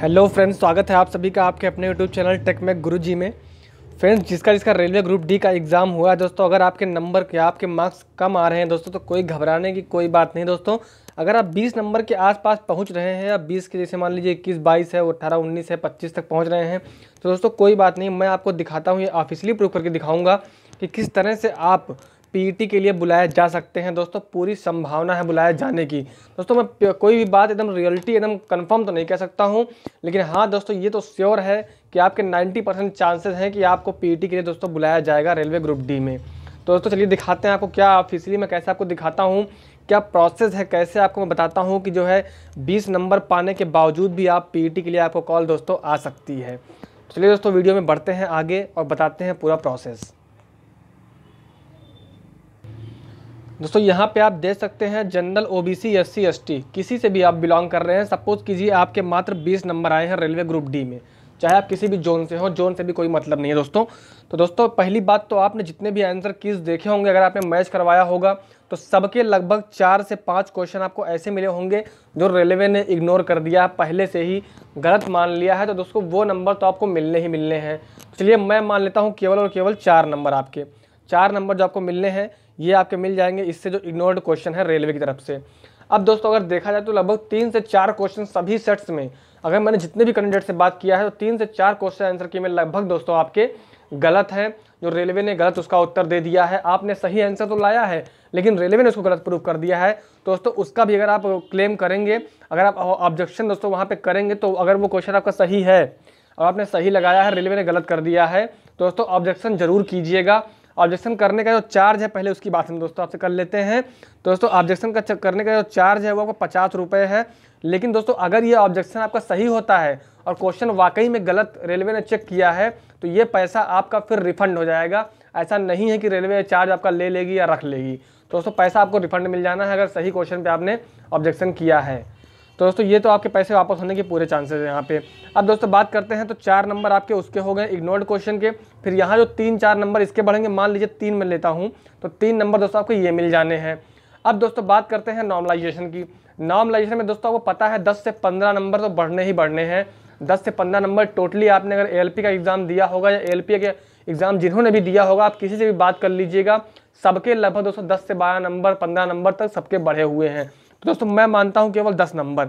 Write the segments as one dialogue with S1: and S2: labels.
S1: hello friends स्वागत है आप सभी का आपके अपने यूट्यूब चैनल टेक में गुरु जी में फ्रेंड्स जिसका जिसका रेलवे ग्रुप डी का एग्ज़ाम हुआ है दोस्तों अगर आपके नंबर के आपके मार्क्स कम आ रहे हैं दोस्तों तो कोई घबराने की कोई बात नहीं दोस्तों अगर आप 20 नंबर के आसपास पहुंच रहे हैं या 20 के जैसे मान लीजिए इक्कीस बाईस है अट्ठारह उन्नीस है पच्चीस तक पहुंच रहे हैं तो दोस्तों कोई बात नहीं मैं आपको दिखाता हूँ ये ऑफिशियली प्रूफ करके दिखाऊंगा कि किस तरह से आप पीटी के लिए बुलाया जा सकते हैं दोस्तों पूरी संभावना है बुलाया जाने की दोस्तों मैं कोई भी बात एकदम रियलिटी एकदम कंफर्म तो नहीं कह सकता हूँ लेकिन हाँ दोस्तों ये तो श्योर है कि आपके 90 परसेंट चांसेस हैं कि आपको पीटी के लिए दोस्तों बुलाया जाएगा रेलवे ग्रुप डी में तो दोस्तों चलिए दिखाते हैं आपको क्या ऑफिसली मैं कैसे आपको दिखाता हूँ क्या प्रोसेस है कैसे आपको मैं बताता हूँ कि जो है बीस नंबर पाने के बावजूद भी आप पी के लिए आपको कॉल दोस्तों आ सकती है तो चलिए दोस्तों वीडियो में बढ़ते हैं आगे और बताते हैं पूरा प्रोसेस दोस्तों यहाँ पे आप देख सकते हैं जनरल ओबीसी एससी एसटी किसी से भी आप बिलोंग कर रहे हैं सपोज कीजिए आपके मात्र 20 नंबर आए हैं रेलवे ग्रुप डी में चाहे आप किसी भी जोन से हो जोन से भी कोई मतलब नहीं है दोस्तों तो दोस्तों पहली बात तो आपने जितने भी आंसर कीज देखे होंगे अगर आपने मैच करवाया होगा तो सबके लगभग चार से पाँच क्वेश्चन आपको ऐसे मिले होंगे जो रेलवे ने इग्नोर कर दिया पहले से ही गलत मान लिया है तो दोस्तों वो नंबर तो आपको मिलने ही मिलने हैं चलिए मैं मान लेता हूँ केवल और केवल चार नंबर आपके चार नंबर जो आपको मिलने हैं ये आपके मिल जाएंगे इससे जो इग्नोर्ड क्वेश्चन है रेलवे की तरफ से अब दोस्तों अगर देखा जाए तो लगभग तीन से चार क्वेश्चन सभी सेट्स में अगर मैंने जितने भी कैंडिडेट से बात किया है तो तीन से चार क्वेश्चन आंसर किए में लगभग दोस्तों आपके गलत हैं जो रेलवे ने गलत उसका उत्तर दे दिया है आपने सही आंसर तो लाया है लेकिन रेलवे ने उसको गलत प्रूव कर दिया है दोस्तों उसका भी अगर आप क्लेम करेंगे अगर आप ऑब्जेक्शन दोस्तों वहाँ पर करेंगे तो अगर वो क्वेश्चन आपका सही है और आपने सही लगाया है रेलवे ने गलत कर दिया है दोस्तों ऑब्जेक्शन जरूर कीजिएगा ऑब्जेक्शन करने का जो चार्ज है पहले उसकी बात हम दोस्तों आपसे कर लेते हैं तो दोस्तों ऑब्जेक्शन का करने का जो चार्ज है वो आपका पचास रुपये है लेकिन दोस्तों अगर ये ऑब्जेक्शन आपका सही होता है और क्वेश्चन वाकई में गलत रेलवे ने चेक किया है तो ये पैसा आपका फिर रिफंड हो जाएगा ऐसा नहीं है कि रेलवे चार्ज आपका ले लेगी या रख लेगी तो दोस्तों पैसा आपको रिफंड मिल जाना है अगर सही क्वेश्चन पर आपने ऑब्जेक्शन किया है तो दोस्तों ये तो आपके पैसे वापस होने के पूरे चांसेस हैं यहाँ पे अब दोस्तों बात करते हैं तो चार नंबर आपके उसके हो गए इग्नोर्ड क्वेश्चन के फिर यहाँ जो तीन चार नंबर इसके बढ़ेंगे मान लीजिए तीन में लेता हूँ तो तीन नंबर दोस्तों आपको ये मिल जाने हैं अब दोस्तों बात करते हैं नॉर्मलाइजेशन की नॉर्मलाइजेशन में दोस्तों आपको पता है दस से पंद्रह नंबर तो बढ़ने ही बढ़ने हैं दस से पंद्रह नंबर टोटली आपने अगर ए का एग्ज़ाम दिया होगा या ए के एग्ज़ाम जिन्होंने भी दिया होगा आप किसी से भी बात कर लीजिएगा सबके लगभग दोस्तों दस से बारह नंबर पंद्रह नंबर तक सबके बढ़े हुए हैं तो दोस्तों मैं मानता हूँ केवल दस नंबर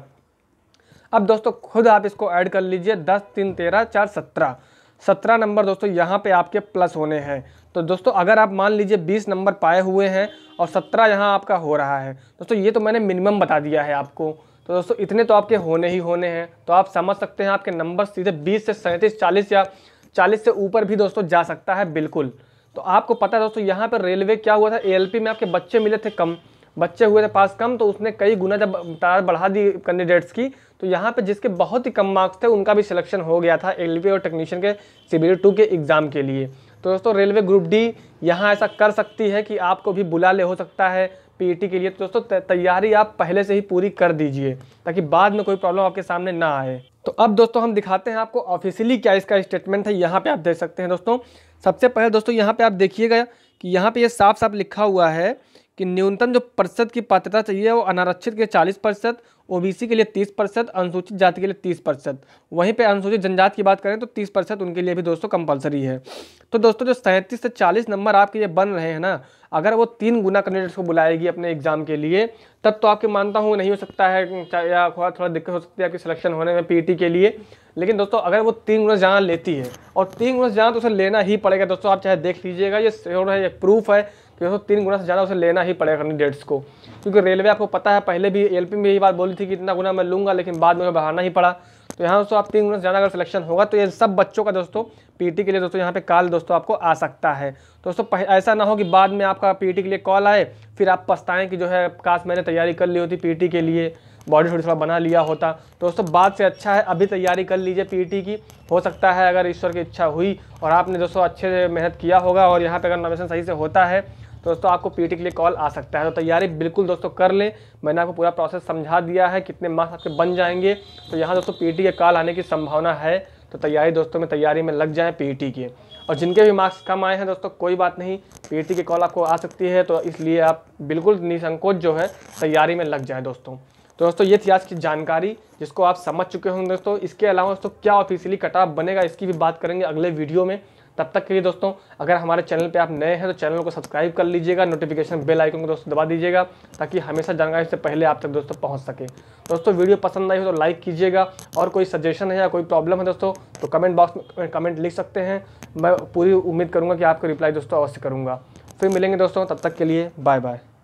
S1: अब दोस्तों खुद आप इसको ऐड कर लीजिए दस तीन तेरह चार सत्रह सत्रह नंबर दोस्तों यहाँ पे आपके प्लस होने हैं तो दोस्तों अगर आप मान लीजिए बीस नंबर पाए हुए हैं और सत्रह यहाँ आपका हो रहा है दोस्तों ये तो मैंने मिनिमम बता दिया है आपको तो दोस्तों इतने तो आपके होने ही होने हैं तो आप समझ सकते हैं आपके नंबर सीधे बीस से सैंतीस चालीस या चालीस से ऊपर भी दोस्तों जा सकता है बिल्कुल तो आपको पता है दोस्तों यहाँ पर रेलवे क्या हुआ था ए में आपके बच्चे मिले थे कम बच्चे हुए थे पास कम तो उसने कई गुना जब तादाद बढ़ा दी कैंडिडेट्स की तो यहाँ पे जिसके बहुत ही कम मार्क्स थे उनका भी सिलेक्शन हो गया था एल और टेक्नीशियन के सी टू के एग्ज़ाम के लिए तो दोस्तों रेलवे ग्रुप डी यहाँ ऐसा कर सकती है कि आपको भी बुला ले हो सकता है पी e के लिए तो दोस्तों तैयारी आप पहले से ही पूरी कर दीजिए ताकि बाद में कोई प्रॉब्लम आपके सामने ना आए तो अब दोस्तों हम दिखाते हैं आपको ऑफिशियली क्या इसका स्टेटमेंट है यहाँ पे आप देख सकते हैं दोस्तों सबसे पहले दोस्तों यहाँ पे आप देखिएगा कि यहाँ पे ये यह साफ साफ लिखा हुआ है कि न्यूनतम जो प्रतिशत की पात्रता चाहिए वो अनारक्षित के चालीस प्रतिशत ओ के लिए तीस प्रतिशत अनुसूचित जाति के लिए तीस प्रतिशत वहीं पे अनुसूचित जनजाति की बात करें तो तीस प्रतिशत उनके लिए भी दोस्तों कंपलसरी है तो दोस्तों जो सैंतीस से चालीस नंबर आपके ये बन रहे हैं ना अगर वो तीन गुना कैंडिडेट्स को बुलाएगी अपने एग्ज़ाम के लिए तब तो आपके मानता हूँ नहीं हो सकता है या थोड़ा थोड़ा दिक्कत हो सकती है आपकी सिलेक्शन होने में पी e के लिए लेकिन दोस्तों अगर वो तीन गुना जाना लेती है और तीन गुना जाना तो उसे लेना ही पड़ेगा दोस्तों आप चाहे देख लीजिएगा ये श्योर है ये प्रूफ है कि दोस्तों तीन गुना से ज़्यादा उसे लेना ही पड़ेगा कैंडिडेट्स को क्योंकि रेलवे आपको पता है पहले भी एल में यही बात बोली थी कि इतना गुना मैं लूँगा लेकिन बाद में बढ़ाना ही पड़ा तो यहाँ दोस्तों आप तीन यूनिट ज़्यादा अगर सिलेक्शन होगा तो ये सब बच्चों का दोस्तों पी के लिए दोस्तों यहाँ पे कॉल दोस्तों आपको आ सकता है दोस्तों ऐसा ना हो कि बाद में आपका पी के लिए कॉल आए फिर आप पछताएँ कि जो है काश मैंने तैयारी कर ली होती पी के लिए बॉडी थोड़ी थोड़ा बना लिया होता दोस्तों बाद से अच्छा है अभी तैयारी कर लीजिए पीटी की हो सकता है अगर ईश्वर की इच्छा हुई और आपने दोस्तों अच्छे से मेहनत किया होगा और यहाँ पर अगर नॉमिनेशन सही से होता है तो दोस्तों आपको पी के लिए कॉल आ सकता है तो तैयारी बिल्कुल दोस्तों कर लें मैंने आपको पूरा प्रोसेस समझा दिया है कितने मार्क्स आपके बन जाएंगे तो यहाँ दोस्तों पी के कॉल आने की संभावना है तो तैयारी दोस्तों में तैयारी में लग जाएँ पी के और जिनके भी मार्क्स कम आए हैं दोस्तों कोई बात नहीं पी की कॉल आपको आ सकती है तो इसलिए आप बिल्कुल निसंकोच जो है तैयारी में लग जाएँ दोस्तों तो दोस्तों ये थी आज की जानकारी जिसको आप समझ चुके होंगे दोस्तों इसके अलावा दोस्तों क्या ऑफिशियली कट ऑफ बनेगा इसकी भी बात करेंगे अगले वीडियो में तब तक के लिए दोस्तों अगर हमारे चैनल पे आप नए हैं तो चैनल को सब्सक्राइब कर लीजिएगा नोटिफिकेशन बेल आइकन को दोस्तों दबा दीजिएगा ताकि हमेशा जानकारी से पहले आप तक दोस्तों पहुँच सके दोस्तों वीडियो पसंद आई हो तो लाइक कीजिएगा और कोई सजेशन है या कोई प्रॉब्लम है दोस्तों तो कमेंट बॉक्स में कमेंट लिख सकते हैं मैं पूरी उम्मीद करूँगा कि आपको रिप्लाई दोस्तों अवश्य करूँगा फिर मिलेंगे दोस्तों तब तक के लिए बाय बाय